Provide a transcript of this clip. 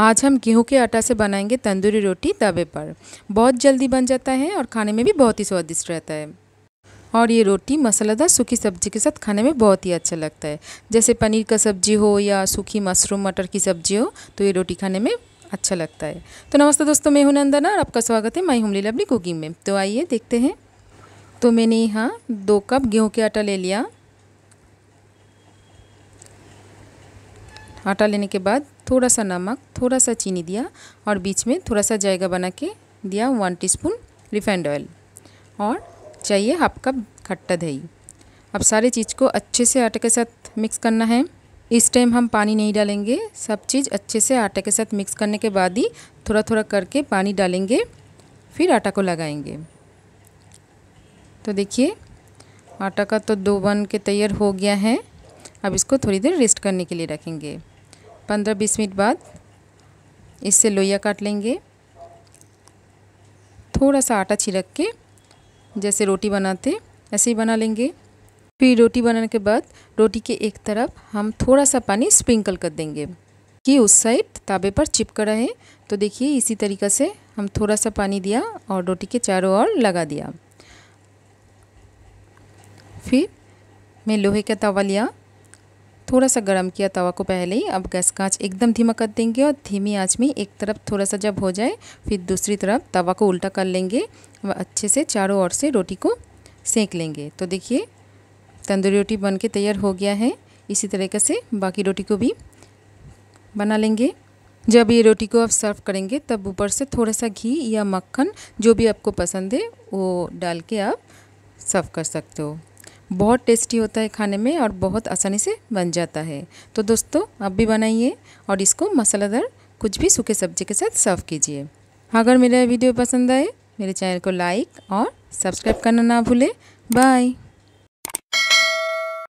आज हम गेहूं के आटा से बनाएंगे तंदूरी रोटी तवे पर बहुत जल्दी बन जाता है और खाने में भी बहुत ही स्वादिष्ट रहता है और ये रोटी मसालेदार सूखी सब्जी के साथ खाने में बहुत ही अच्छा लगता है जैसे पनीर का सब्जी हो या सूखी मशरूम मटर की सब्जी हो तो ये रोटी खाने में अच्छा लगता है तो नमस्ते दोस्तों मैं हूं नंदना और आपका स्वागत है माई होमली लवली कुकिंग में तो आइए देखते हैं तो मैंने यहाँ दो कप गेहूँ के आटा ले लिया आटा लेने के बाद थोड़ा सा नमक थोड़ा सा चीनी दिया और बीच में थोड़ा सा जायगा बना के दिया वन टीस्पून रिफाइंड ऑयल और चाहिए हाफ कप खट्टा दही अब सारे चीज़ को अच्छे से आटे के साथ मिक्स करना है इस टाइम हम पानी नहीं डालेंगे सब चीज़ अच्छे से आटे के साथ मिक्स करने के बाद ही थोड़ा थोड़ा करके पानी डालेंगे फिर आटा को लगाएंगे तो देखिए आटा का तो दो बन के तैयार हो गया है अब इसको थोड़ी देर रेस्ट करने के लिए रखेंगे पंद्रह बीस मिनट बाद इससे लोइया काट लेंगे थोड़ा सा आटा छिड़क के जैसे रोटी बनाते ऐसे ही बना लेंगे फिर रोटी बनाने के बाद रोटी के एक तरफ हम थोड़ा सा पानी स्प्रिंकल कर देंगे कि उस साइड ताबे पर चिपका रहे तो देखिए इसी तरीक़ा से हम थोड़ा सा पानी दिया और रोटी के चारों ओर लगा दिया फिर मैं लोहे का तवा लिया थोड़ा सा गर्म किया तवा को पहले ही अब गैस का आँच एकदम धीमा कर देंगे और धीमी आँच में एक तरफ थोड़ा सा जब हो जाए फिर दूसरी तरफ तवा को उल्टा कर लेंगे अच्छे से चारों ओर से रोटी को सेंक लेंगे तो देखिए तंदूरी रोटी बन के तैयार हो गया है इसी तरीके से बाकी रोटी को भी बना लेंगे जब ये रोटी को आप सर्व करेंगे तब ऊपर से थोड़ा सा घी या मक्खन जो भी आपको पसंद है वो डाल के आप सर्व कर सकते हो बहुत टेस्टी होता है खाने में और बहुत आसानी से बन जाता है तो दोस्तों आप भी बनाइए और इसको मसालेदार कुछ भी सूखे सब्जी के साथ सर्व कीजिए अगर मेरा वीडियो पसंद आए मेरे चैनल को लाइक और सब्सक्राइब करना ना भूलें बाय